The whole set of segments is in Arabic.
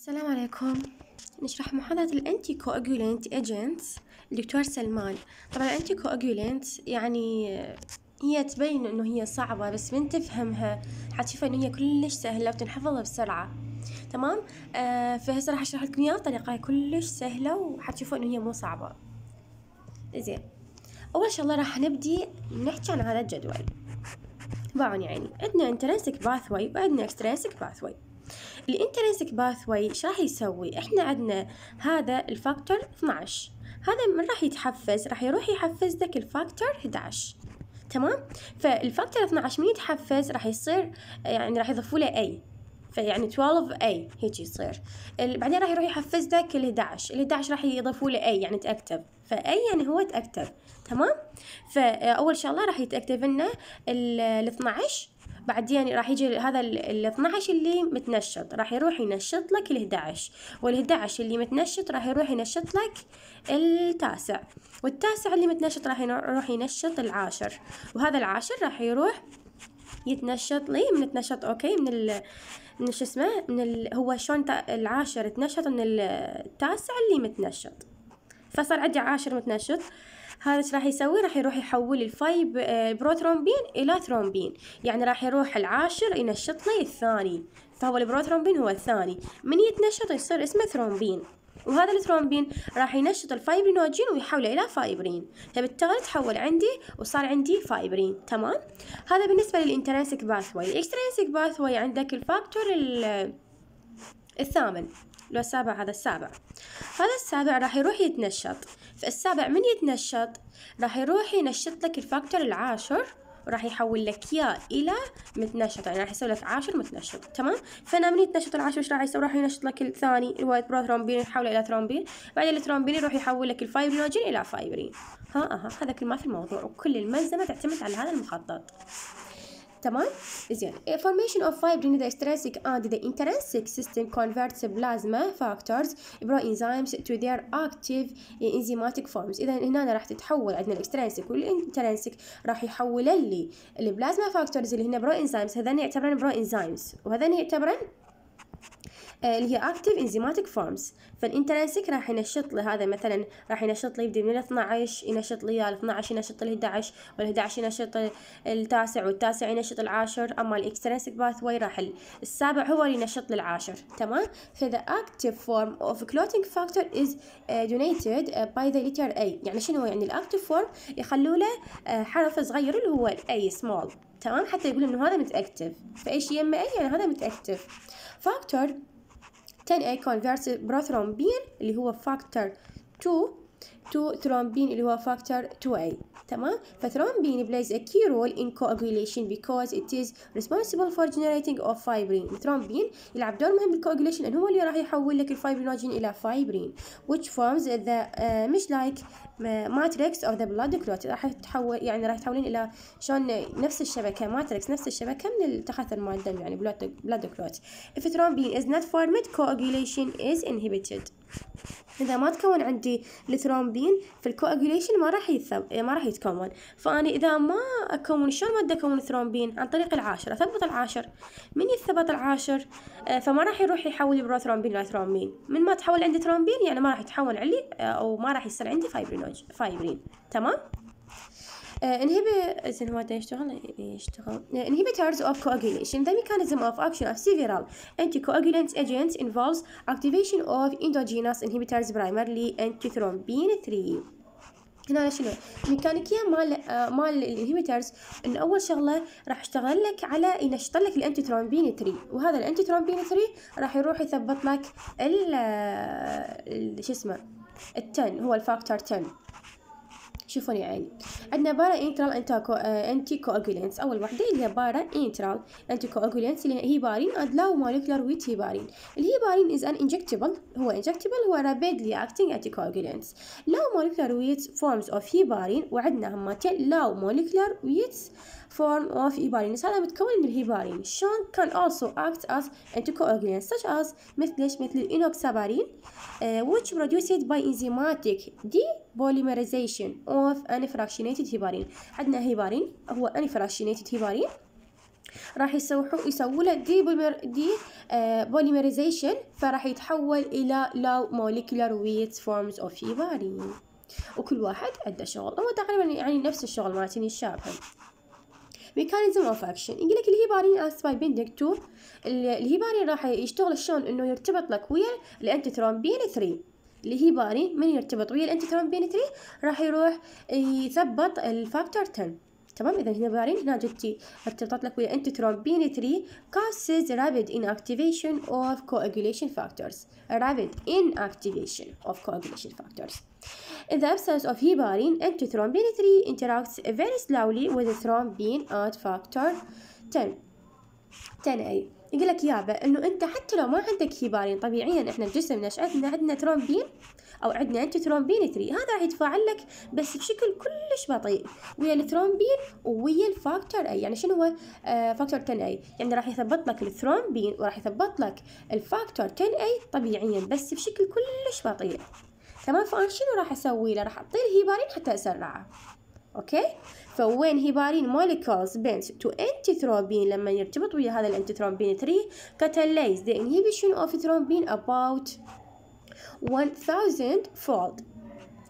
السلام عليكم نشرح محاضرة الانتي كوأجولينت ايجنت الدكتور سلمان طبعا الانتي كوأجولينت يعني هي تبين انه هي صعبة بس من تفهمها حتشوف انه هي كلش سهلة وتنحفظ بسرعة تمام آه فهسه راح اشرح لكم اياها بطريقة كلش سهلة وحتشوفوا انه هي مو صعبة زين اول شغلة راح نبدي نحكي عن هذا الجدول تبعون يعني عندنا باث واي وعندنا باث واي الانترنسك باثوي ايش راح يسوي احنا عندنا هذا الفاكتور 12 هذا من راح يتحفز راح يروح يحفز ذاك الفاكتور 11 تمام فالفاكتور 12 من يتحفز راح يصير يعني راح يضيفوا له اي فيعني 12 a هيك يصير بعدين راح يروح يحفز ذاك ال 11 ال 11 راح يضيفوا له اي يعني تأكتب فاي يعني هو تأكتب تمام فاول شغله راح يتأكتب لنا ال 12 بعدين راح يجي هذا ال 12 اللي متنشط راح يروح ينشط لك ال 11 وال 11 اللي متنشط راح يروح ينشط لك التاسع والتاسع اللي متنشط راح يروح ينشط العاشر وهذا العاشر راح يروح يتنشط لي من التنشط اوكي من ال من شو اسمه من ال هو شلون العاشر تنشط من التاسع اللي متنشط فصار عندي عاشر متنشط هذا ايش راح يسوي راح يروح يحول الفايب آه، بروترومبين الى ثرومبين يعني راح يروح العاشر ينشط لي الثاني فهو البروترومبين هو الثاني من يتنشط يصير اسمه ثرومبين وهذا الثرومبين راح ينشط الفايبرينوجين ويحوله الى فايبرين فبالتالي تحول عندي وصار عندي فايبرين تمام هذا بالنسبه للانترنسك باثوي الاكسترنسك باثوي عندك الفاكتور آه، الثامن لو السابع هذا السابع هذا السابع راح يروح يتنشط فالسابع من يتنشط راح يروح ينشط لك الفاكتور العاشر وراح يحول لك اياه الى متنشط يعني راح يسوي لك عاشر متنشط تمام فانا من يتنشط العاشر ايش راح يسوي راح ينشط لك الثاني الوايت برو ثرومبين يحوله الى ثرومبين بعدين الثرومبين يروح يحول لك الفايبرينوجين الى فايبرين ها اها هذا كل ما في الموضوع وكل الملزمه تعتمد على هذا المخطط تمام زين formation of fibrin the extrinsic and the intrinsic system converts plasma factors proenzymes to their active enzymatic forms اذا هنا راح تتحول عندنا الاكسترنسك والانترنسك راح يحول لي البلازما فاكتورز اللي هنا برو انزيمز هذان يعتبرن برو انزيمز وهذان يعتبرن آه، اللي هي اكتيف انزيماتيك فورمز فالانترنسك راح ينشط لي هذا مثلا راح ينشط لي يبدي من ال 12 ينشط لي ال 12 ينشط لي 11 وال 11 ينشط التاسع والتاسع ينشط العاشر اما الاكسترنسك واي راح السابع هو اللي ينشط لي العاشر تمام فذا اكتيف فورم اوف كلوتينج فاكتور از دونيتد باي ذا ليتر اي يعني شنو يعني الاكتيف فورم يخلوا له آه، حرف صغير اللي هو الاي سمول تمام حتى يقول انه هذا متاكتف فايش يما اي يعني هذا متاكتف فاكتور 10A converts prothrombin اللي هو factor 2 to thrombin اللي هو factor 2A تمام فثرومبين plays a key role in coagulation because it is responsible for generating of fibrin ثرومبين يلعب دور مهم بالcoagulation لأن هو اللي راح يحول لك الفايبرينوجين إلى فايبرين which forms the uh, مش like ماتريكس اوف ذا بلاد كلوت راح تحول يعني راح تحولين الى شلون نفس الشبكه ماتريكس نفس الشبكه من التخثر مال الدم يعني بلاد كلوت اف ترومبين از نوت فورمد كوجيليشن از انهبيتد اذا ما تكون عندي الثرومبين الكواجوليشن ما راح يثب... ما راح يتكون فانا اذا ما اكون شلون ما بدي اكون ثرومبين عن طريق العاشر اثبت العاشر من يثبت العاشر آه، فما راح يروح يحول البروثرومبين الى ثرومبين من ما تحول عندي ثرومبين يعني ما راح يتحول علي آه، او ما راح يصير عندي فايبرينوج فايبرين تمام انهبي زين هو يشتغل يشتغل inhibitors of coagulation the mechanism of action of several anticoagulant agents involves activation of endogenous inhibitors primarily antithrombin 3 هنا شنو ميكانيكيا مال آه، مال الانهبيترز ان اول شغله راح اشتغل لك على ينشط لك الانتي ترومبين 3 وهذا الانتي ترومبين 3 راح يروح يثبط لك آه، ال شو اسمه التن هو الفاكتور 10 شوفون يا عيني عندنا بارا انترال انتاكو انتي كواجولانس اول وحده اللي هي بارا انترال انتي كواجولانس اللي هي هيبارين اد لو مولكيولار ويت هيبارين الهيبارين از ان انجكتبل هو انجكتبل هو رابيدلي اكتنج انتي كواجولانس لو مولكيولار ويت فورمز اوف هيبارين وعندنا همتين لو مولكيولار ويت form of heparin هذا متكون من الهيبارين شون can also act as anticoagulants such as مثل مثل الإنوكسابارين uh, which produced by enzymatic de polymerization of unfractionated هيبارين عندنا هيبارين هو unfractionated هيبارين راح يسوحوا يسووا له دي بولمر دي آه بوليمريزيشن فراح يتحول الى لو موليكولار ويت فورمز اوف هيبارين وكل واحد عنده شغل هو تقريبا يعني نفس الشغل مالتين الشابه ميكانيزم اوف اكشن يقول لك الهيبارين اكس باي بيندنج تو الهيبارين راح يشتغل شلون انه يرتبط لك ويا الانتي ترومبين 3 اللي هي باري من يرتبط ويا الانتي ترومبينتري راح يروح يثبط الفاكتور 10 تمام اذا هنا بارين هنا جتي ارتبطت لك ويا انتي ترومبينتري causes rapid inactivation of coagulation factors rapid inactivation of coagulation factors In the absence of heparin, 3 interacts very slowly with thrombin at factor 10. 10A. يقول لك يابا انه انت حتى لو ما عندك هيبارين طبيعيا احنا الجسم نشاتنا عندنا ترومبين او عندنا انت ترومبين 3 هذا راح يتفاعل لك بس بشكل كلش بطيء ويا الثرومبين ويا الفاكتور اي يعني شنو هو آه فاكتور 10 اي يعني راح يثبط لك الثرومبين وراح يثبط لك الفاكتور 10 اي طبيعيا بس بشكل كلش بطيء تمام فانا شنو راح اسوي له راح اعطيه الهيبارين حتى اسرعه اوكي فوين هيبارين موليكولز بينت تو انتيثرومبين لما يرتبط ويا هذا الانتيثرومبين 3 كاتاليز the inhibition of thrombin about 1000 fold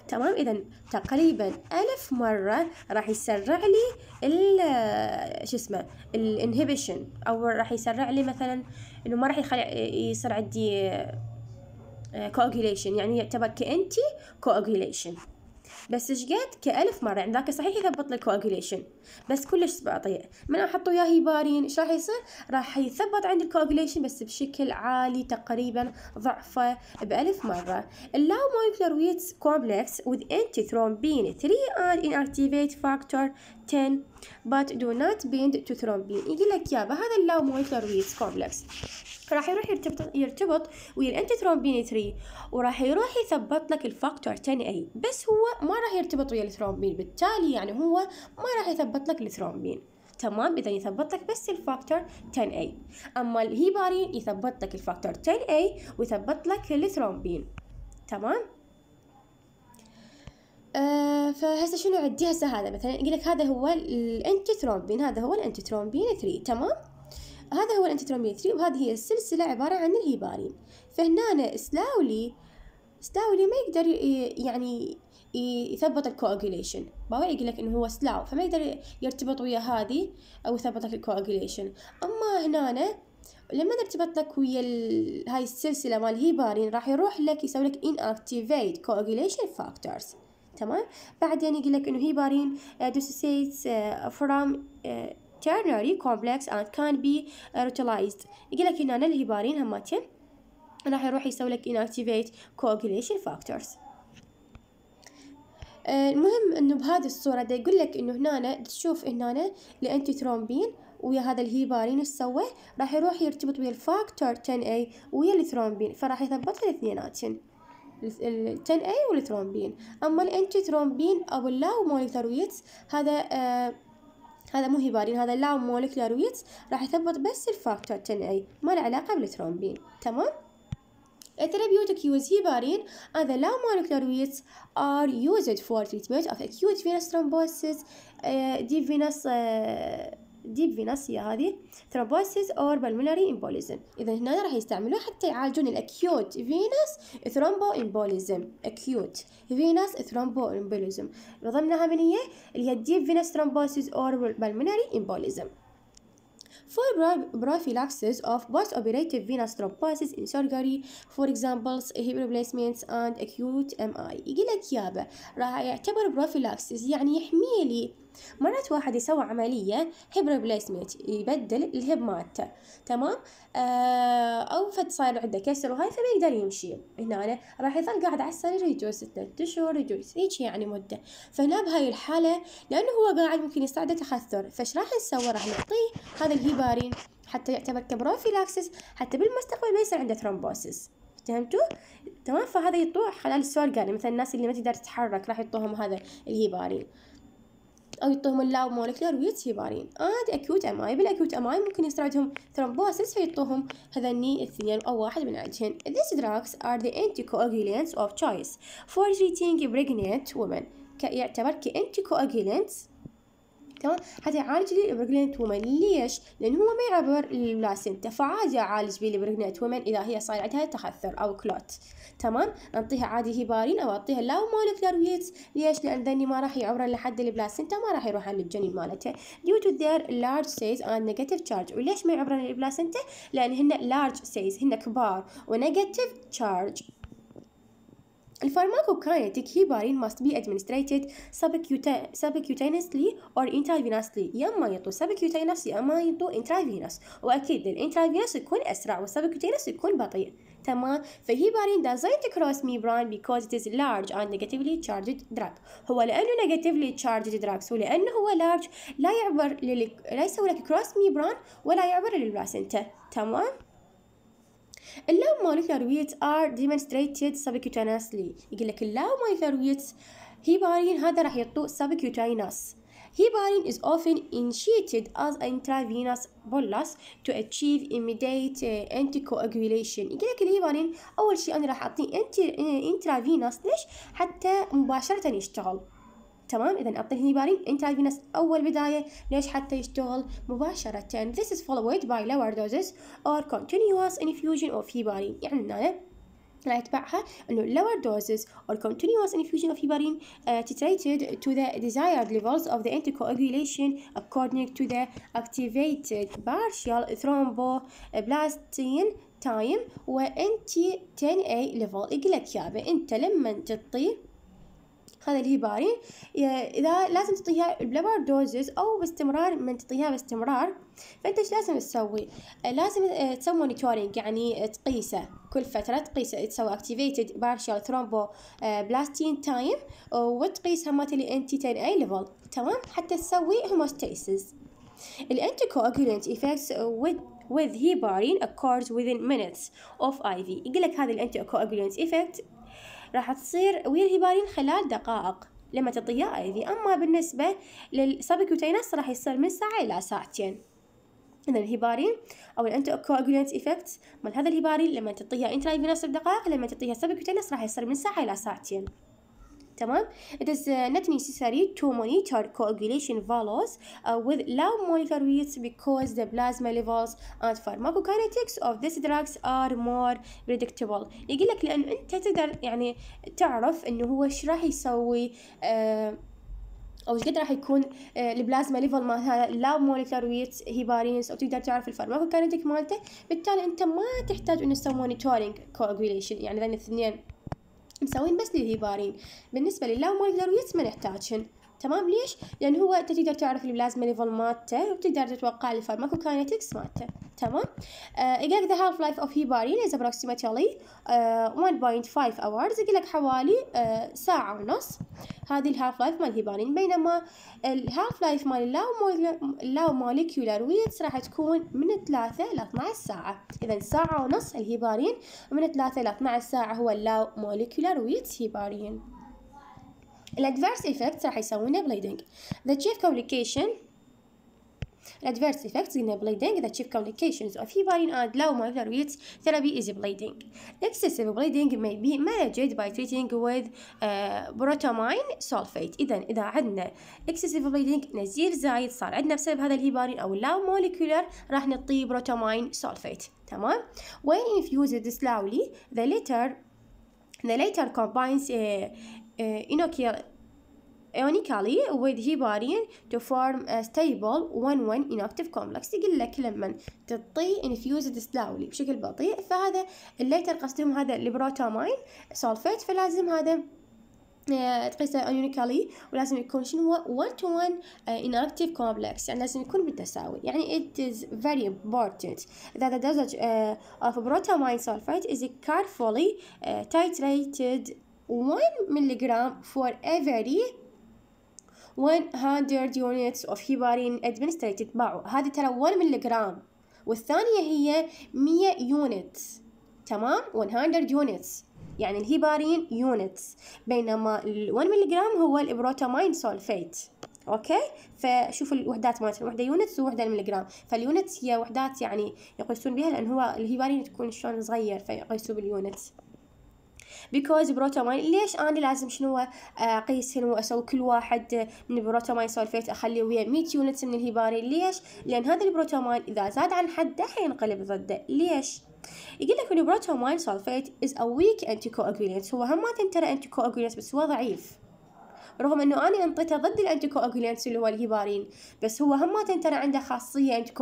تمام اذا تقريبا ألف مرة راح يسرع لي ال شو اسمه الانهيبيشن او راح يسرع لي مثلا انه ما راح يخلي يصير عندي كواجوليشن يعني يعتبر كأنتي كواجوليشن بس شقد كألف مرة يعني ذاك صحيح يضبط لك coagulation بس كلش بطيء من احطه وياه بارين ايش راح يصير راح يثبت عندي الكوجليشن بس بشكل عالي تقريبا ضعفه بألف مرة اللاو مولكيولر ويتس كومبلكس with ثرومبين 3 and inactivate factor 10 but do not بيند to thrombin يجي لك يا هذا اللاو مولكيولر ويتس كومبلكس راح يروح يرتبط يرتبط ويا الانتي ثرومبين 3 وراح يروح يثبط لك الفاكتور 10 اي بس هو ما راح يرتبط ويا الثرومبين بالتالي يعني هو ما راح يثبط يثبط لك الثرومبين تمام اذا يثبط لك بس الفاكتور 10A إيه. اما الهيبارين يثبط لك الفاكتور 10A إيه ويثبط لك الثرومبين تمام آه فهسه شنو عندي هسه هذا مثلا يقول لك هذا هو الانتيثرومبين هذا هو الانتيثرومبين 3 تمام هذا هو الانتيثرومبين 3 وهذه هي السلسله عباره عن الهيبارين فهنا سلاولي سلاولي ما يقدر يعني يثبط الكواجوليشن باوي يقول لك انه هو سلاو فما يقدر يرتبط ويا هذه او يثبط لك الكواجوليشن اما هنا لما نرتبط لك ويا هاي السلسله مال هيبارين راح يروح لك يسوي لك ان اكتيفيت كواجوليشن فاكتورز تمام بعدين يقول لك انه هيبارين dissociates فروم uh, uh, ternary complex and can be uh, reutilized يقول لك هنا الهيبارين هماتين راح يروح يسوي لك inactivate coagulation factors آه، المهم انه بهذه الصورة دا يقول لك انه هنا تشوف هنا الانتيثرومبين ويا هذا الهيبارين ايش سوى راح يروح يرتبط ويا الفاكتور 10 a ويا الثرومبين فراح يثبط الاثنيناتن ال 10 a والثرومبين اما الانتي ثرومبين او اللاو مولكيولار ويتس هذا آه هذا مو هيبارين هذا اللاو مولكيولار ويتس راح يثبط بس الفاكتور 10 a ما له علاقه بالثرومبين تمام therapeutic use heparin and the low molecular weights are used for treatment of acute venous thrombosis, uh, deep venous uh, ديب هي هذه ثرومبوسيس اور بالمونري امبوليزم اذا هنا راح يستعملوه حتى يعالجون الاكيوت فينس ثرومبو امبوليزم اكيوت فينس ثرومبو امبوليزم ضمنها من هي اللي هي الديب فينس ثرومبوسيس اور بالمونري امبوليزم for prophylaxis of postoperative venous thrombosis in surgery for example hip replacements and acute MI يجي لك يابا راح يعتبر prophylaxis يعني لي. مرات واحد يسوي عملية هيب ريبليسمنت يبدل الهيب مالته تمام آه أو فد صاير عنده كسر وهاي فما يقدر يمشي هنا أنا راح يظل قاعد على السرير يجوز ثلاث أشهر يجوز هيك يعني مدة فهنا بهاي الحالة لأنه هو قاعد ممكن يساعده تخثر فش راح نسوي راح نعطيه هذا الهيبارين حتى يعتبر كبروفيلاكسس حتى بالمستقبل ما يصير عنده ثرومبوسيس فهمتوا تمام فهذا يطوع خلال السور قال مثلا الناس اللي ما تقدر تتحرك راح يعطوهم هذا الهيبارين او يعطوهم اللاو مولكيولر ويوتيبارين اد اكيوت اماي بالاكيوت اماي ممكن يستعدهم عندهم ثرومبوسيس فيعطوهم هذني الاثنين او واحد من عندهن these drugs are the anticoagulants of choice for treating pregnant women يعتبر كأنتي كأنتيكوأجيلنت تمام يعالج لي البريجننت وومن ليش لان هو ما يعبر البلاسنتا فعادي اعالج بيه البريجننت وومن اذا هي صار عندها تخثر او كلوت تمام انطيها عادي هبارين او اعطيها لاو مولكيولر ويتس ليش لان ذني ما راح يعبرن لحد البلاسنتا ما راح يروحن للجنين مالته due to their large size and negative charge وليش ما يعبرن البلاسنتا لان هن large size هن كبار ونيجاتيف charge الفارماكوكاينيتيك heparin must be administered subcutaneously or intravenously يا اما ينطوا subcutaneous يا اما ينطوا intravenous واكيد الانترافينوس يكون اسرع والسبكوتينوس يكون بطيء تمام فهيبارين doesn't cross membrane because it is large and negatively charged drug هو لانه negatively charged drugs ولانه هو large لا يعبر لل... لا يسوي لك cross membrane ولا يعبر للبلاسنتا تمام اللاو مونيثر ويت ار ديمونستريتد سبكيوتانسلي يقول لك اللاو مونيثر ويت هيبارين هذا راح يعطوه سبكيوتانس هيبارين is often initiated as intravenous bolus to achieve immediate eh, anticoagulation يقول لك الهيبارين اول شيء انا راح اعطيه إيه، انترافينوس ليش؟ حتى مباشره يشتغل تمام اذا اعطي هني بارين انتاج بنفس اول بدايه ليش حتى يشتغل مباشره this is followed by lower doses or continuous infusion of heparin يعني هنا يتبعها انه lower doses or continuous infusion of heparin uh, titrated to the desired levels of the anticoagulation according to the activated partial thromboblastin time وانتي 10A level يقول لك يا انت لما تطير هذا الهيبارين إذا لازم تعطيها بلبر دوزز أو باستمرار من تعطيها باستمرار فأنت إيش لازم تسوي؟ آه، لازم آه، تسوي مونيتورينج يعني آه، تقيسه كل فترة تقيسه تسوي activated partial بلاستين time وتقيس همات اللي أنت اي ليفل تمام حتى تسوي هيموستاسيس ال anticoagulant effects with with heparin occurs within minutes of IV يقول لك هذا الانتي coagulant effect راح تصير ويا الهبارين خلال دقائق لما تطيها أيدي أما بالنسبة للسبكيوتينس راح يصير من ساعة إلى ساعتين إذا الهبارين أو الأنتو كواجولانت إفكت مال هذا الهبارين لما تعطيها انترايفينس بدقائق لما تعطيها سبكيوتينس راح يصير من ساعة إلى ساعتين تمام it is uh, not necessary to monitor coagulation values uh, with low molecular weights because the plasma levels and pharmacokinetics of these drugs are more predictable يقول لك لأن أنت تقدر يعني تعرف إنه هو إيش راح يسوي uh, او ايش قد راح يكون آه، البلازما ليفل مالها لا موليكولر ويت هيبارينس او تقدر تعرف الفارماكوكاينتيك مالته بالتالي انت ما تحتاج انه تسوي مونيتورينج كوجوليشن يعني ذين الاثنين مسوين بس للهبارين بالنسبة لللاوما يقدروا يتمن احتاجهن تمام ليش؟ لأن هو أنت تقدر تعرف البلازما ليفل مالته وتقدر تتوقع الفارماكوكاينتكس مالته تمام؟ يقول لك ذا هاف لايف أوف هيبارين از أبروكسيماتيلي 1.5 أورز يقول لك حوالي آه، ساعة ونص هذه الهاف لايف مال هيبارين بينما الهاف لايف مال اللاو موليكيولار ويتس راح تكون من 3 إلى 12 ساعة إذا ساعة ونص الهيبارين ومن 3 إلى 12 ساعة هو اللاو موليكيولار ويتس هيبارين الادفيرس ايفكتس راح يسوون بليدنج ذا تشيف كوميونيكيشن الادفيرس ايفكتس قلنا بليدنج ذا تشيف كوميونيكيشنز of heparin and low microreads ويتس ثيرابي از بليدنج اكسسيف بليدنج مي بي by باي with وذ protamine سولفيت اذا اذا عندنا اكسسيف بليدنج نزيف زايد صار عندنا بسبب هذا الهيبارين او لو موليكولر راح نعطيه بروتامين سولفيت تمام وين انفيوزد سلاولي ذا ليتر The later combines uh, اینا که اونیکالی وید هیبارین تو فارم استیبل ون ون اینکتیف کامپلکس یقول لك لما تطي انفیوزد سلاولی بشکل بطيء فهذا الليتر قصدهم هذا لبروتاماين سولفيت فلازم هذا إيه، تقيسه اونيكالي ولازم يكون شنو وان تو وان انكتيف كومبلكس يعني لازم يكون بالتساوي يعني it is very important that the dosage uh, of protamine sulfate is carefully إيه، 1 milligram for every 100 units of heparin administered معه هذه ترى 1 ملغرام والثانية هي 100 units تمام 100 units يعني الهيبارين يونتس بينما ال 1 ملغرام هو الابروتامين سولفيت اوكي فشوفوا الوحدات مالت الوحده يونتس ووحده الملغرام فاليونتس هي وحدات يعني يقيسون بها لان هو الهيبارين تكون شلون صغير فيقيسوا باليونتس بيكوز بروتوماين ليش انا لازم شنو آه، اقيس شنو اسوي كل واحد من بروتوماين سولفيت اخليه ويا 100 يونت من الهباري ليش لان هذا البروتوماين اذا زاد عن حده حينقلب ضده ليش يقول لك ان البروتوماين سولفيت از ا ويك انتي كواجولانت هو هم ما ترى انتي كواجولانت بس هو ضعيف رغم انه انا انطيته ضد الانتي اللي هو الهيبارين بس هو هم ترى عنده خاصيه انتي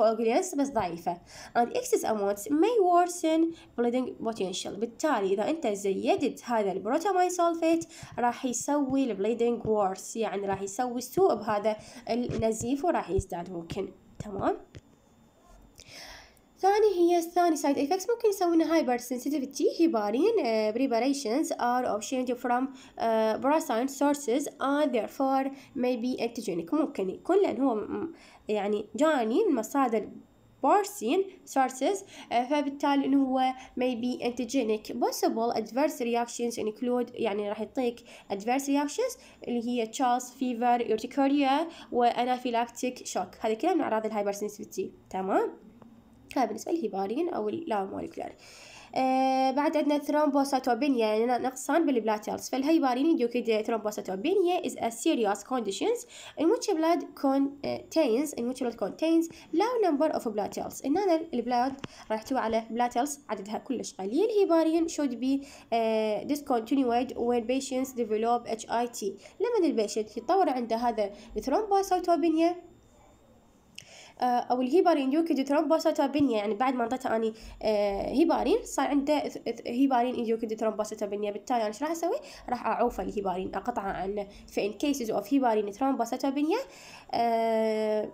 بس ضعيفه and excess amounts may worsen bleeding potential بالتالي اذا انت زيدت هذا البروتامين سولفيت راح يسوي البليدنج وورس يعني راح يسوي سوء بهذا النزيف وراح يزداد ممكن تمام ثاني هي الثاني سايد افكتس ممكن يسوينا هايبر سنسيتيفيتي هيبارين اه بريباريشنز are obtained فروم اه سورسز sources ذير فور may be antigenic ممكن يكون لان هو يعني جاني من مصادر بارسين آه، سورسز فبالتالي انه هو may be antigenic possible adverse reactions include يعني راح يعطيك adverse reactions اللي هي تشارلز fever urticaria وانافيلاكتيك شوك shock هذا كلام من اعراض الهايبر سنسيتيفيتي تمام هاي بالنسبة للهيبارين أو اللاموليكولار يعني. آه بعد عندنا ثرومبوسيتوبينيا نقصان بالبلاتيلز فالهيبارين induced thrombocytopenia is a serious conditions in which blood contains in which blood contains low number of blood ان انا البلاد راح تحتوي على blood عددها كلش قليل هيبارين should be uh, discontinued when patients develop HIT لما البيشنت يتطور عنده هذا الثرومبوسيتوبينيا آه، او الهيبارين يوكيدو ثرومبوسيتوبينيا يعني بعد ما انطيته اني آه، هيبارين صار عنده هيبارين يوكيدو ثرومبوسيتوبينيا بالتالي انا ايش راح اسوي؟ راح اعوف الهيبارين اقطعه عنه فان كيسز اوف هيبارين ثرومبوسيتوبينيا آه،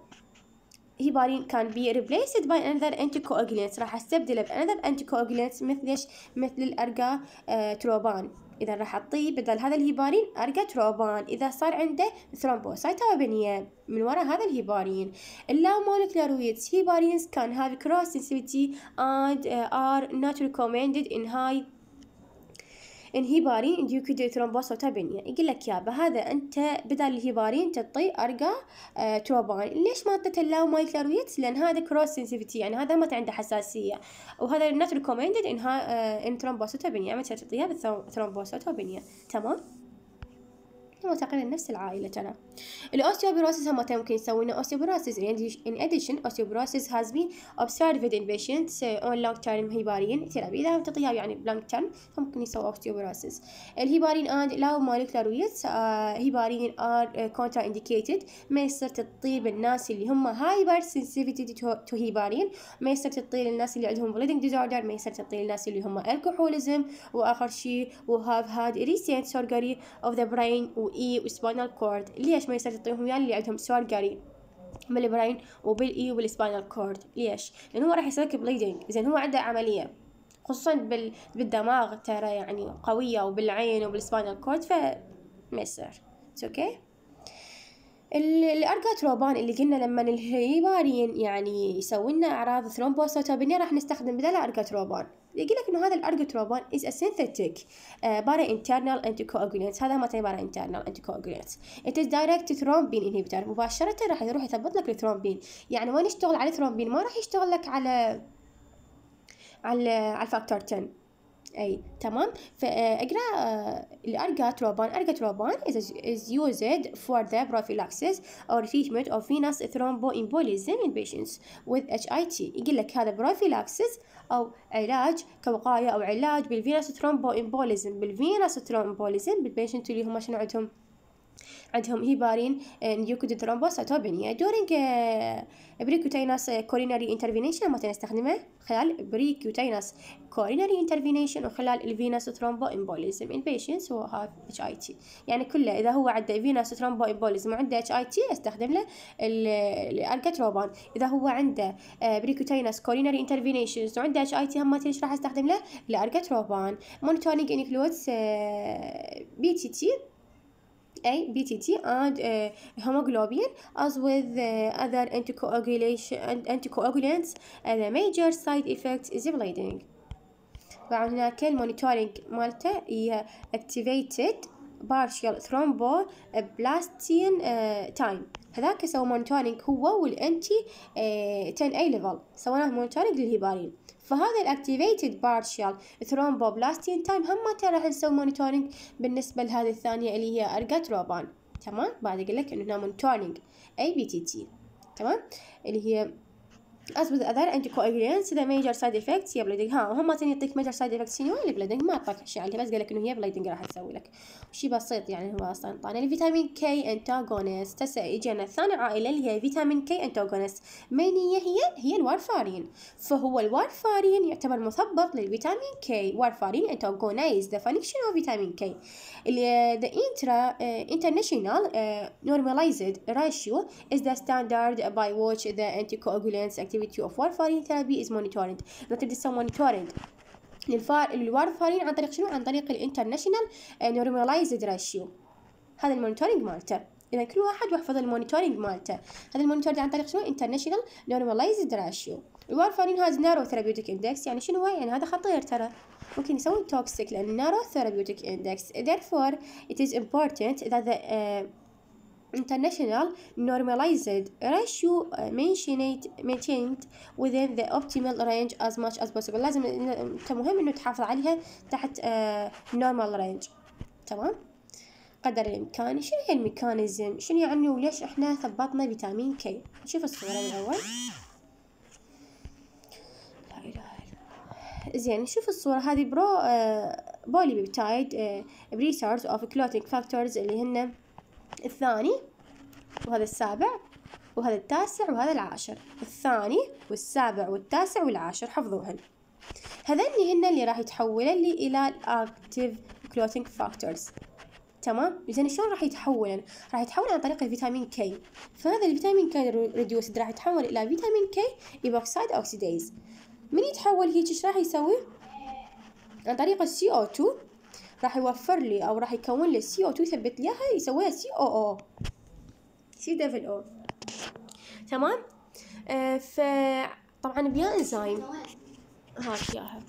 هيبارين كان بي ريبليسد باي انذر انتي كوجلنت راح استبدله بانذر انتي كوجلنت مثل ايش؟ مثل الارجا تروبان إذا راح أعطيه بدل هذا الهيبارين أرجتروبان إذا صار عنده ثرومبوسايتوبينيا من وراء هذا الهيبارين اللامولكيولويت هيبارينز كان هاف كروس sensitivity and uh, are not recommended in high انهباري ديوكيدو ترومبوسوتابينيا يعني يقول لك يابا هذا انت بدل الهبارين تطي ارقى آه تروبان ليش ما اعطيت مايكلارويت لان هذا كروس سنسيفيتي يعني هذا ما عنده حساسيه وهذا نوت ريكومندد انها آه ان ترومبوسوتابينيا يعني ما تعطيها بالثرومبوسوتابينيا تمام هو تقريبا نفس العائله ترى Osteoporosis همتى ممكن يسوينا osteoporosis in addition osteoporosis has been observed in patients on long term heparin therapy إذا تعطيها يعني long term فممكن يسوي osteoporosis الهيبارين and low molecular weights هيبارين are contraindicated ما يصير تطيب الناس اللي هم hyper sensitivity to heparin ما يصير تطيل الناس اللي عندهم bleeding disorder ما يصير تطيل الناس اللي هم alcoholism وآخر شيء we have had recent surgery of the brain و E و spinal cord ليش ليش ما يصير تعطيهم اياه اللي عندهم سوار جاري بالبراين وبالاي e وبالسباينال كورد ليش لانه هو راح يسوي لك بليدنج زين هو عنده عمليه خصوصا بال... بالدماغ ترى يعني قويه وبالعين وبالسباينال كورد ف ما يصير اوكي الارجاتروبان اللي قلنا لما الهيبارين يعني يسوي لنا اعراض ثرومبوسيتوبينيا راح نستخدم بدالها ارجاتروبان يقول لك انه هذا الارجوتروبان از ا سينثيتيك بارا انترنال انتي كواجولانت هذا ما بارا انترنال انتي ات از دايركت ثرومبين انهبيتر مباشره راح يروح يثبط لك الثرومبين يعني وين يشتغل على الثرومبين ما راح يشتغل لك على على على الفاكتور 10 أي تمام فأقرأ الأرجاتروبان آه، أرجاتروبان is used for the prophylaxis or treatment of venous thromboembolism in patients with تي يقول لك هذا prophylaxis أو علاج كوقاية أو علاج بالفينوس ثرومبو إمبوليزم بالفينوس ثرومبوليزم بالبيشنت اللي هم شنو عندهم عندهم هيبارين آه، نيوكود ترومبوس دورينج آه، بريكوتيناس كوريناري انترفينيشن ما نستخدمه خلال بريكوتيناس كوريناري انترفينيشن وخلال الفينوس ترومبو امبوليزم ان بيشنتس هو هاف اتش اي تي يعني كله اذا هو عنده فينوس ترومبو امبوليزم وعنده اتش اي تي استخدم له الانكتروبان اذا هو عنده آه، بريكوتيناس كوريناري انترفينيشن وعنده اتش اي تي هم ايش راح استخدم له الاركتروبان مونيتورنج انكلودز بي تي تي A BTT, and uh, hemoglobin as with uh, other anticoagulants, anticoagulants uh, the major side effect is bleeding بعد هناك المونيتورينج مالته هي activated partial thromboblastin time هذاك سوى مونيتورينج هو والانتي 10 a ليفل سويناه مونيتورينج للهيبارين. فهذا الاكتيفيتد بارشال ثرومبوبلاستين تايم هم ما ترى راح نسوي مونيتورنج بالنسبه لهذه الثانيه اللي هي ارجاتروبان تمام بعد اقول لك انه هنا مونيتورنج اي بي تي تي تمام اللي هي اثبت اذر انتي كواجولانت سيدا ميجر سايد افكتس يا بليدنج ها هما ثاني يعطيك ميجر سايد افكتس شنو اللي بليدنج ما عطاك شيء عليه بس قال لك انه هي بليدنج راح تسوي لك شيء بسيط يعني هو اصلا طعنا الفيتامين كي انتاغونست هسه اجينا ثاني عائله اللي هي فيتامين كي انتاغونست مين هي هي هي الوارفارين فهو الوارفارين يعتبر مثبط للفيتامين كي وارفارين انتاغونايز ذا فانكشن اوف فيتامين كي ذا انترا انترناشونال نورماليزد ريشيو از ذا ستاندرد باي واتش ذا انتي كواجولانت activity of warfarin therapy is monitored نعتمد السم monitored للوارفارين عن طريق شنو؟ عن طريق الانترناشنال نورماليزد راشيو هذا المونيتورنج مالته اذا كل واحد يحفظ المونيتورنج مالته هذا المونيتورنج عن طريق شنو؟ انترناشنال نورماليزد راشيو الوارفارين هاز نارو ثيرابيوتيك اندكس يعني شنو هو؟ يعني هذا خطير ترى ممكن يسوي توكسيك لان نارو ثيرابيوتيك اندكس therefore it is important that the uh, international normalized ratio uh, mentioned maintained within the optimal range as much as possible لازم انت مهم انه تحافظ عليها تحت uh, normal range تمام قدر الامكان شنو هي الميكانيزم شنو يعني وليش احنا ثبطنا فيتامين كي نشوف الصوره الاول زين شوف الصورة هذه برو بولي بيبتايد بريسرز اوف كلوتينج فاكتورز اللي هن الثاني وهذا السابع وهذا التاسع وهذا العاشر الثاني والسابع والتاسع والعاشر حفظوهن هذني هن اللي راح يتحولن لي الى الاكتيف كلوتينج فاكتورز تمام زين شلون راح يتحولن راح يتحول عن طريق الفيتامين كي فهذا الفيتامين كي ريديوسد راح يتحول الى فيتامين كي ايبوكسايد اوكسيديز من يتحول هيك ايش راح يسوي عن طريق السي او 2 راح يوفر لي او راح يكون لي سي او 2 يثبت لي اياها يسويها سي او او سي دبل او تمام آه ف طبعا بيا انزايم هات اياها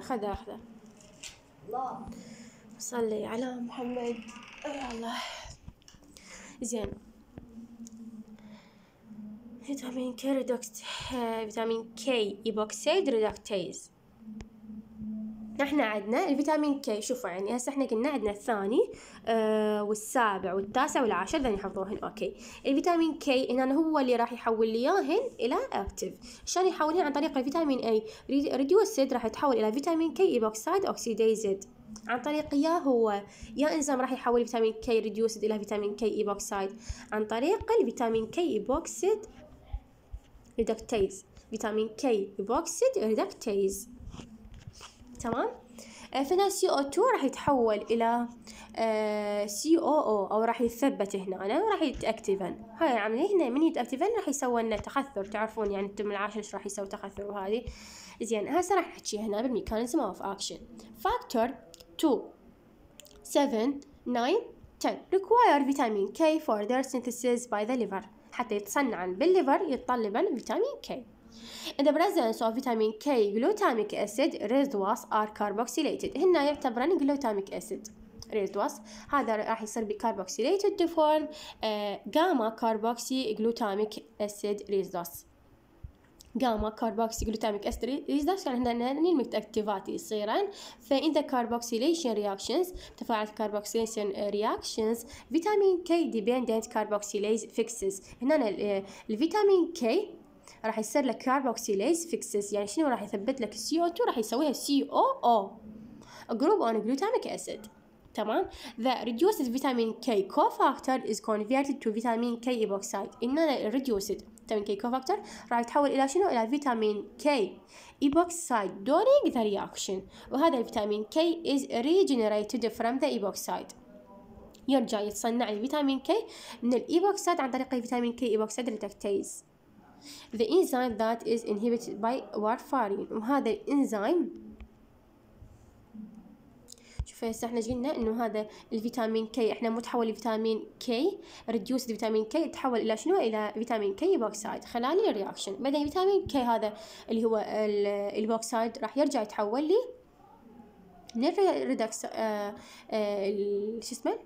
خذها خذها صلي على محمد الله زين فيتامين كي ريدوكس آه، فيتامين كي ايبوكسيد ريدكتيز احنا عندنا الفيتامين كي شوفوا يعني هسه احنا قلنا عندنا الثاني آه والسابع والتاسع والعاشر ذن يحفظوهن اوكي الفيتامين كي ان هو اللي راح يحول لي اياهن الى اكتف شلون يحولهن عن طريق الفيتامين اي ريديوسيد راح يتحول الى فيتامين كي ايبوكسايد اوكسيديزد عن طريق يا هو يا انزيم راح يحول فيتامين كي ريديوسيد الى فيتامين كي ايبوكسايد عن طريق الفيتامين كي ايبوكسيد ريدكتيز فيتامين كي ايبوكسيد ريدكتيز تمام آه، فهنا CO2 راح يتحول إلى آه، COO أو راح يتثبت هنا أنا راح يتأكتفن هاي العملية هنا من يتأكتفن راح يسوي لنا تخثر تعرفون يعني أنتم العاشر ايش راح يسوي تخثر وهذه زين هسه راح نحكي هنا بالميكانيزم اوف اكشن فاكتور 2 7 9 10 require فيتامين K for their synthesis by the liver حتى يتصنعن بالليفر يتطلبن فيتامين K In the presence of vitamin K, glutamic acid residues are carboxylated. هنا يعتبرن glutamic acid residues. هذا راح يصير بcarboxylated to form gamma carboxy glutamic acid residues. gamma carboxy glutamic acid residues يعني هنا نيمك اكتيفاتي يصيرن فإن ذا carboxylation reactions تفاعل carboxylation reactions vitamin K dependent carboxylase fixes. هنا ال vitamin K راح يصير لك كاربوكسيليز فيكسس يعني شنو راح يثبت لك السي او 2 راح يسويها سي او او جروب اون جلوتاميك اسيد تمام the reduced vitamin K cofactor is converted to vitamin K epoxide إننا reduced فيتامين كي cofactor راح يتحول الى شنو الى فيتامين كي ايبوكسايد during ذا رياكشن وهذا الفيتامين كي is regenerated from the epoxide يرجع يتصنع الفيتامين كي من الايبوكسايد عن طريق الفيتامين كي ايبوكسايد reductase the enzyme that is inhibited by warfarin وهذا الانزيم شوف هسه احنا قلنا انه هذا الفيتامين كي احنا متحول لفيتامين كي ريديوس فيتامين كي تحول الى شنو الى فيتامين كي بوكسايد خلال الرياكشن بعدين فيتامين كي هذا اللي هو البوكسايد راح يرجع يتحول لي من الريدكس آه، آه، شو اسمه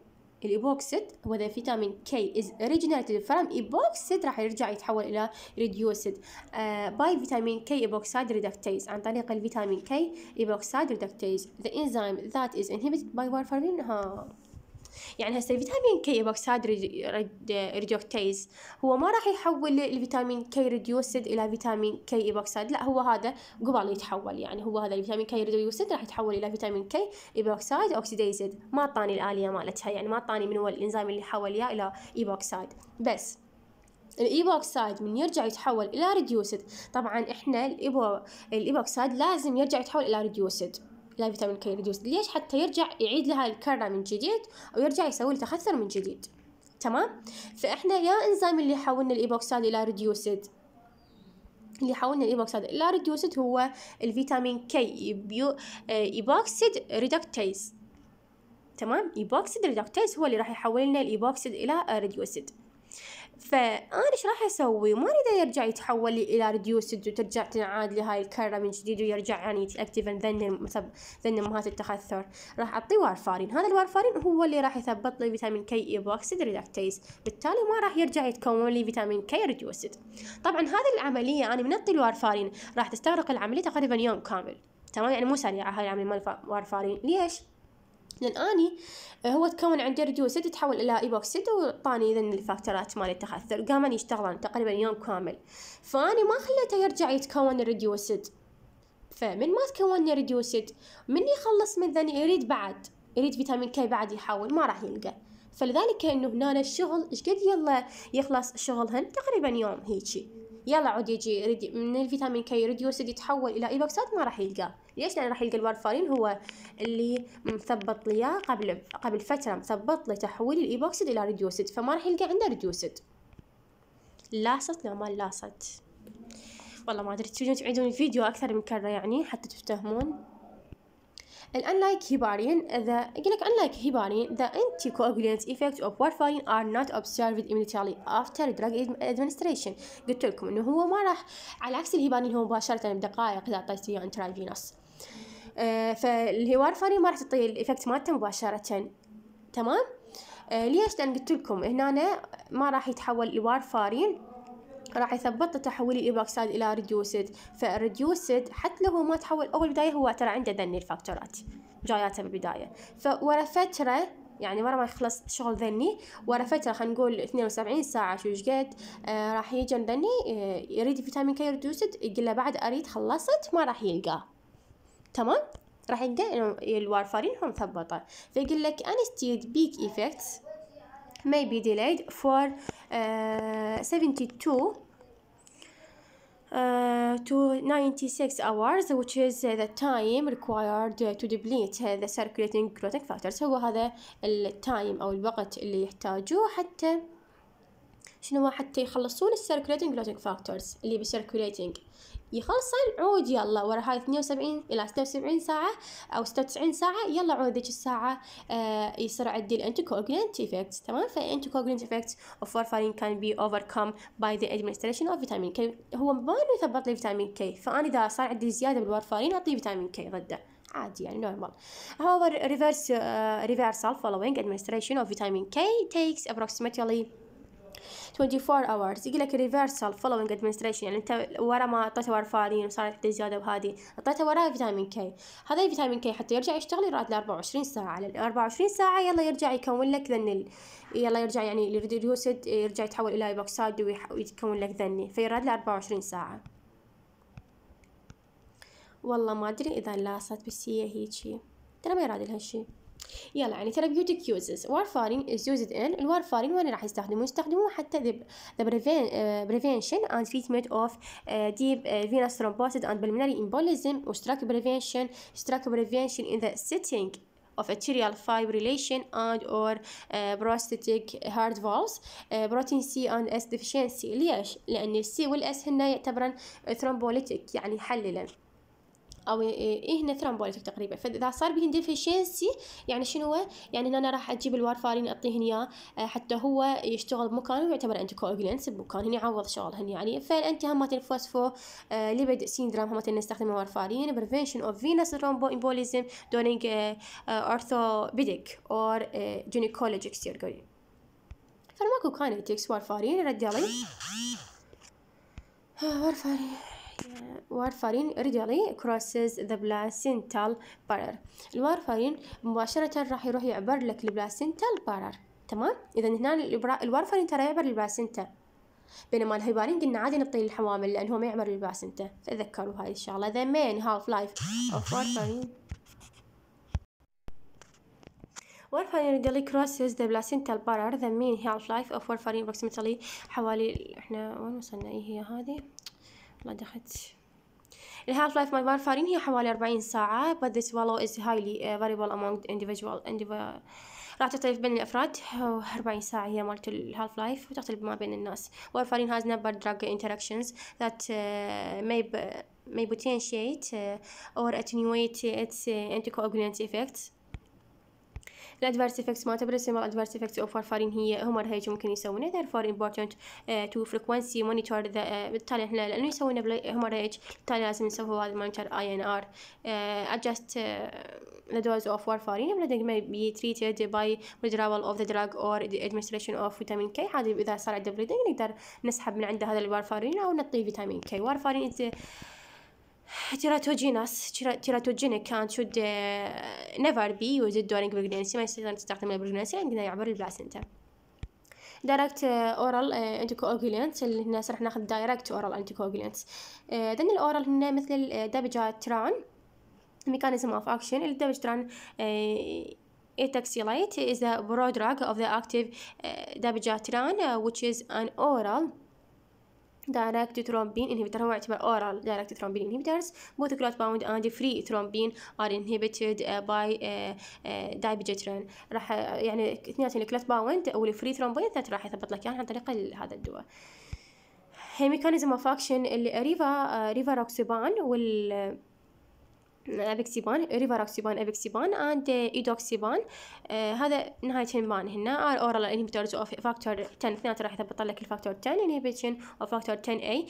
الإيبوكسيد وذا فيتامين كي از originated from إيبوكسيد راح يرجع يتحول إلى ريديوسيد باي فيتامين كي إيبوكسيد ريدكتيز عن طريق الفيتامين كي إيبوكسيد ريدكتيز ذا انزيم ذات از انهبيتد باي وارفارين ها يعني هسه الفيتامين كي بوكساد ريدوكتيز هو ما راح يحول الفيتامين كي ريديوسد الى فيتامين كي ايبوكساد لا هو هذا قبل يتحول يعني هو هذا الفيتامين كي ريديوسد راح يتحول الى فيتامين كي ايبوكساد اوكسيديزد ما اعطاني الاليه مالتها يعني ما اعطاني من هو الانزيم اللي حول اياه الى ايبوكساد بس الايبوكسايد من يرجع يتحول الى ريديوسد طبعا احنا الايبو الايبوكسايد لازم يرجع يتحول الى ريديوسد لا فيتامين كي ريديوس ليش حتى يرجع يعيد لها الكرة من جديد أو يرجع يسوي تخثر من جديد تمام فإحنا يا إنزيم اللي حولنا الإيبوكساد إلى ريديوسد اللي حولنا الإيبوكساد إلى ريديوسد هو الفيتامين كي بيو... إيبوكسيد ريدكتيز تمام إيبوكسيد ريدكتيز هو اللي راح يحول لنا الإيبوكسيد إلى ريديوسد فانا ايش راح اسوي ما اريد يرجع يتحول لي الى ريديوسد وترجع تنعاد لي هاي الكره من جديد ويرجع يعني يتاكتف ذن ذن مهات التخثر راح اعطيه وارفارين هذا الوارفارين هو اللي راح يثبط لي فيتامين كي اي بوكسيد بالتالي ما راح يرجع يتكون لي فيتامين كي ريديوسد طبعا هذه العمليه انا يعني اعطي الوارفارين راح تستغرق العمليه تقريبا يوم كامل تمام يعني مو سريعه هاي العمليه مال وارفارين ليش لان اني آه، هو تكون عندي ريديوسيد تحول الى ايبوكسيد وطاني اذا الفاكتورات مال التخثر قامن يشتغلون تقريبا يوم كامل فاني ما خليته يرجع يتكون الريديوسد فمن ما تكون ريديوسد من يخلص من ذني يريد بعد يريد فيتامين كي بعد يحاول ما راح يلقى فلذلك انه هنا الشغل ايش قد يلا يخلص شغلهن تقريبا يوم هيجي يلا عود يجي من الفيتامين كي ريديوسد يتحول الى ايبوكسات ما راح يلقاه ليش لان راح يلقى الوارفارين هو اللي مثبط لي قبل قبل فتره مثبط لي تحويل الايبوكسيد الى ريديوسيد فما راح يلقى عنده ريديوسيد لاصت لا ما لاصت والله ما ادري تريدون تعيدون الفيديو اكثر من كره يعني حتى تفتهمون هيبارين unlike يقول the انلايك هيبارين ذا انتي anticoagulant effects of warfarin are not observed immediately after drug administration. قلت لكم انه هو ما راح على عكس الهيبارين هو مباشرة بدقائق اذا اعطيتيه اياه انترافينوس. آه فالهيوارفارين ما راح تعطي الافكت مالته مباشرة. تمام؟ آه ليش؟ لان قلت لكم هنا ما راح يتحول الوارفارين راح يثبط تحويل الايبوكساد الى ريديوسد فالريديوسد حتى لو هو ما تحول اول بدايه هو ترى عنده ذني الفاكتورات جاياته بالبدايه فورا فتره يعني ورا ما يخلص شغل ذني ورا فتره خلينا نقول 72 ساعه شو قد آه راح يجي ذني آه يريد فيتامين كي ريديوسد يقول له بعد اريد خلصت ما راح يلقاه تمام راح يلقى يعني الوارفارين هم ثبطه فيقول لك انستيد بيك ايفكتس may be delayed for uh, 72 uh, to 96 hours which is the time required to deplete the circulating clotting factors هو هذا التايم أو الوقت اللي يحتاجوه حتى شنو حتى يخلصون السيركوليتنج factors فاكتورز اللي circulating يخلصن عود يلا ورا هاي 72 الى 76 ساعه او 96 ساعه يلا عود عودك الساعه آه يصير عندي الانتي كوجلنت افكتس تمام فالانتي كوجلنت افكتس اوف فورفارين كان بي اوفركم باي ذا ادمنستريشن اوف فيتامين كي هو ما يثبط لي فيتامين كي فانا اذا صار عندي زياده بالورفارين اعطيه فيتامين كي ضده عادي يعني نورمال however ريفرس ريفرسال آه، reversal following administration of كي تيكس takes approximately 24 hours يقول لك reversal following administration يعني انت ورا ما اعطيته وارفارين وصارت حتى زياده وهذه اعطيته وراها فيتامين كي هذا الفيتامين كي حتى يرجع يشتغل يراد ل 24 ساعه على 24 ساعه يلا يرجع يكون لك ذن يلا يرجع يعني الريديوسد يرجع يتحول الى ايبوكساد ويكون لك ذني فيراد ل 24 ساعه والله ما ادري اذا لاصت بس هي هيجي ترى ما يراد لها شيء يلا يعني therapeutic uses warfarin is used in الوارفارين وين راح يستخدموه يستخدموه حتى the, the prevention and treatment of deep venous thrombosis and pulmonary embolism stroke prevention stroke prevention in the setting of arterial fibrillation and or uh, prostatic heart valves uh, protein C and S deficiency ليش؟ لأن السي والإس هنا يعتبرن thrombolytic يعني يحللن او إيه, إيه،, إيه هنا ثرومبوليتك تقريبا فاذا صار بهن ديفيشنسي يعني شنو يعني هنا راح اجيب الوارفارين اعطيه اياه آه، حتى هو يشتغل بمكانه ويعتبر انتي كوجلنس بمكان هنا يعوض شغلهن يعني فانت همتين الفوسفو آه ليبيد سيندروم همتين نستخدم الوارفارين بريفنشن اوف فينس ثرومبو امبوليزم دورينج اورثوبيديك اور جينيكولوجيك سيرجري فماكو كاينتكس وارفارين رد علي آه، آه، وارفارين وارفارين ريجالي كروسز ذا بلاسينتال بارر الوارفارين مباشرة راح يروح يعبر لك البلاسينتال بارر تمام إذا هنا الوارفارين ترى يعبر البلاسينتا بينما الهيبارين قلنا عادي نبطي للحوامل لأن هو ما يعبر البلاسينتا تذكروا هاي الشغلة ذا مين هاف لايف أوف وارفارين وارفارين readily كروسز ذا بلاسينتال بارر ذا مين هاف لايف اوف وارفارين ابروكسيمتلي حوالي احنا وين وصلنا ايه هي هذه ما دخلت الهالف لايف مال فارين هي حوالي 40 ساعة but this value is highly variable among individual individual راح تختلف بين الأفراد 40 ساعة هي مالت الهالف لايف وتختلف ما بين الناس وارفارين has number drug interactions that uh, may may potentiate uh, or attenuate its anticoagulant effects الادفيرس افكتس ما سيمال الادفيرس افكتس اوف فارفارين هي هما الهيج ممكن يسوونه فور important تو فريكونسي مونيتور ذا بالتالي احنا لانه يسوونه هما الهيج بالتالي لازم نسوي هذا المونيتور اي ان ار adjust the dose of warfarin blood may be treated by withdrawal of the drug or the administration of vitamin K هذا اذا صار عنده bleeding نقدر نسحب من عنده هذا الوارفارين او نعطيه فيتامين K وارفارين تيراتوجيناس تيراتوجينيك كانت شود نيفر بي يوز دورينج بريجنسي ما يصير تستخدم البريجنسي عندنا يعبر البلاسنتا دايركت اورال انتيكوغولينت اللي هنا راح ناخذ دايركت اورال انتيكوغولينت ذن الاورال هنا مثل تران ميكانيزم اوف اكشن action تران اتكسيليت eh, is a prodrug of the active eh, dabigatran eh, which is an oral direct thrombin inhibitor هو يعتبر oral direct thrombin inhibitors both clot bound and free thrombin are inhibited by uh, uh, dabigatran راح يعني اثنين الكلوت باوند او الفري ثرومبين راح يثبط لك يعني عن طريق هذا الدواء هي ميكانيزم اوف اكشن اللي ريفا روكسيبان uh, وال افكسيبان ريفاروكسيبان افكسيبان اند ايدوكسيبان هذا نهاية بان هنا ار اورال انهبيتورز اوف فاكتور 10 اثنيناتهم راح يثبط لك الفاكتور 10 انهبيشن اوف فاكتور 10 اي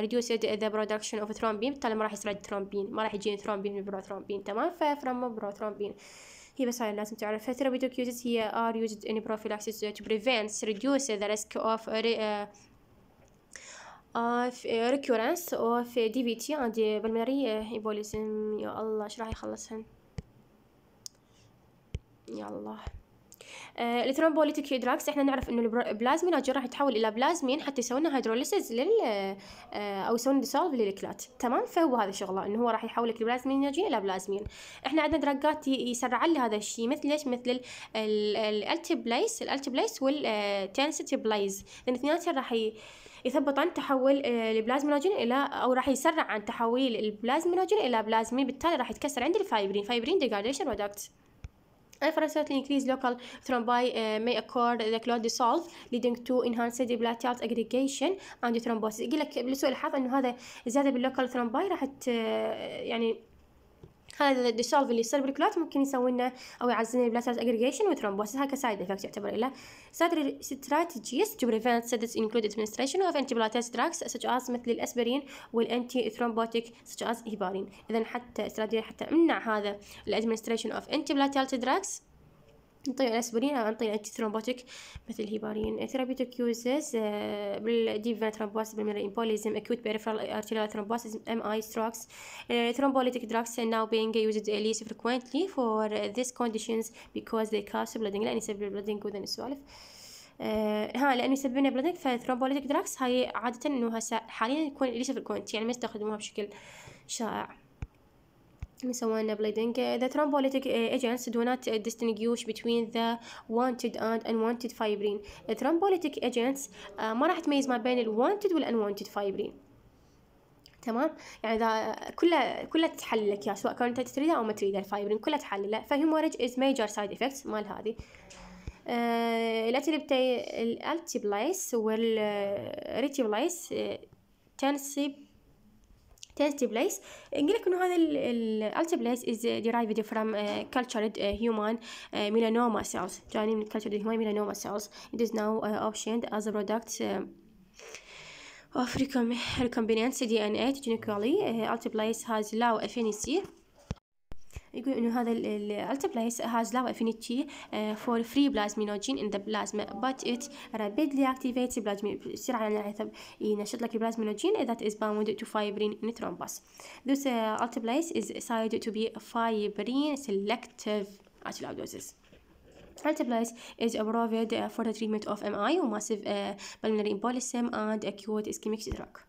ريديوسد ذا برودكشن اوف ثرومبين بالتالي ما راح يصير ثرومبين ما راح يجيني ثرومبين من البروثرومبين تمام ففرام بروثرومبين هي بس هاي لازم تعرفها therapeutic يوزز هي ار used ان بروفيلاكسيس تو prevent reduce ذا ريسك اوف آه، في او وفي آه، دي في تي عندي بالمري ايبوليزم آه، يا الله ايش راح يخلصهن يا الله آه الثرومبوليتيك هيدراكس احنا نعرف انه البلازمين اجر راح يتحول الى بلازمين حتى يسوون هيدروليسيز لل او يسوون ديسولف للكلات تمام فهو هذا شغله انه هو راح يحولك البلازمين يجي الى بلازمين احنا عندنا دراجات يسرع لي هذا الشيء مثل ليش مثل الالتي بلايس الالتي بلايس والتنسيتي لان اثنيناتهم راح ي... يثبط عن تحول البلازمينوجين آه، الى او راح يسرع عن تحويل البلازمينوجين الى بلازمين بالتالي راح يتكسر عند الفايبرين فايبرين ديجارديشن رودكت Efferent increase local thrombi uh, may occur that clot dissolve leading to enhanced blood clot aggregation and thrombosis. يقول لك بالسؤال الحظ انه هذا الزياده باللوكال ثرومباي راح آه، يعني هذا الديسولف اللي يصير بالكلوت ممكن يسوي لنا او يعزلنا البلاسات اجريجيشن وثرومبوسيس هكا سايد افكت يعتبر الى له تو بريفنت سيدس انكلود ادمنستريشن اوف انتي antibiotic دراكس سوتش از مثل الاسبرين والانتي ثرومبوتيك سوتش از هيبارين اذا حتى استراتيجي حتى امنع هذا الادمنستريشن اوف انتي antibiotic دراكس نعطي الاسبرين او نعطي الانتي ثرومبوتيك مثل هيبارين ثيرابيوتيك يوزز آه، فان ثرومبوزيس بالمير امبوليزم اكوت بيريفرال ارتيريال ثرومبوزيس ام اي ستروكس ثرومبوليتيك دراكس are now being used least frequently for these conditions because they cause blooding لان يسبب blooding وذن السوالف آه ها لانه لنا بلدك فثرومبوليتيك دراكس هاي عاده انه هسه حاليا يكون ليس فريكوينت يعني ما يستخدموها بشكل شائع سوينا بليدنج uh, the thrombolytic uh, agents do not uh, distinguish between the wanted and unwanted فايبرين thrombolytic ايجنتس ما راح تميز ما بين الوانتد wanted وال unwanted تمام يعني اذا كلها كلها تتحلل لك يا سواء كنت تريدها او ما تريدها الفايبرين كلها تحللها فهيموريج از ميجر سايد افكتس مال هذه التي بتي الالتي بلايس والريتي بلايس تنسب Testiblace قال لك انه هذا الالتبلايس از ديرايفد فروم كلتشرد هيومن ميلانوما سيلز جاني من كلتشرد هيومن ميلانوما سيلز it is now uh, optioned as a product uh, of recombinant DNA genetically uh, alteplase has low affinity يقول إنه هذا الالتبلايس has low affinity for free plasminogen in the plasma but it rapidly activates plasminogen بسرعة ينشط لك البلازمينوجين ذات is bound to fibrin in thrombus. This الالتبلايس is said to be fibrin selective دوزز Alteplase is approved for the treatment of MI or massive pulmonary embolism and acute ischemic stroke.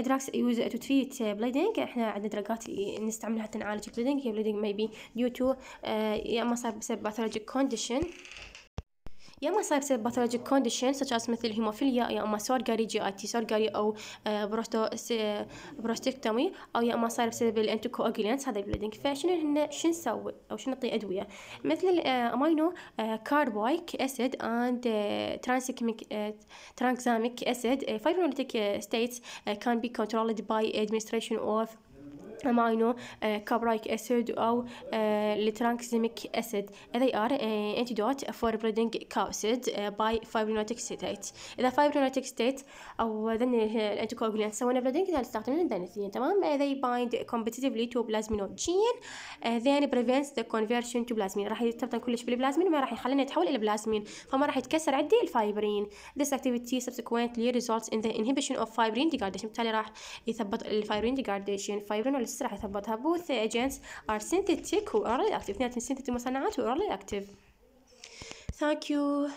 دراكس يوز تو تريت بليدنج احنا عندنا دراجات نستعملها حتى نعالج بليدنج هي بليدنج ميبي ديو تو يا اما صار بسبب باثولوجيك كونديشن يا اما صار بسبب باثولوجيك كونديشن such مثل هيموفيليا يا اما سورجري جي اي تي سورجري او آه، بروستو آه، بروستكتومي او يا اما صار بسبب الانتيكواجولانس هذا البليدنج فشنو هن شو نسوي او شو نعطي ادويه مثل الامينو كاربويك اسيد اند ترانسكميك ترانكزاميك اسيد فايبرونيتيك ستيتس كان بي كنترولد باي ادمنستريشن اوف amino uh, carboxylic acid أو الترانكزيميك أسيد they are uh, antidote for bleeding caused by fibrinotic state إذا fibrinotic state أو ذن الأنتيكوغولان سوينا bleeding إذا استخدمنا تمام they bind competitively to plasminogen uh, then prevents the conversion to plasmin راح يرتبطن كلش بالبلازمين ما راح يخلينا نتحول إلى بلازمين فما راح يتكسر عندي الفايبرين this activity subsequently results in the inhibition of fibrin degradation بالتالي راح يثبط الفايبرين degradation fibrin ولا النص راح يثبطها both agents are synthetic و early active اثنيناتهم synthetic مصنعات و orally active thank you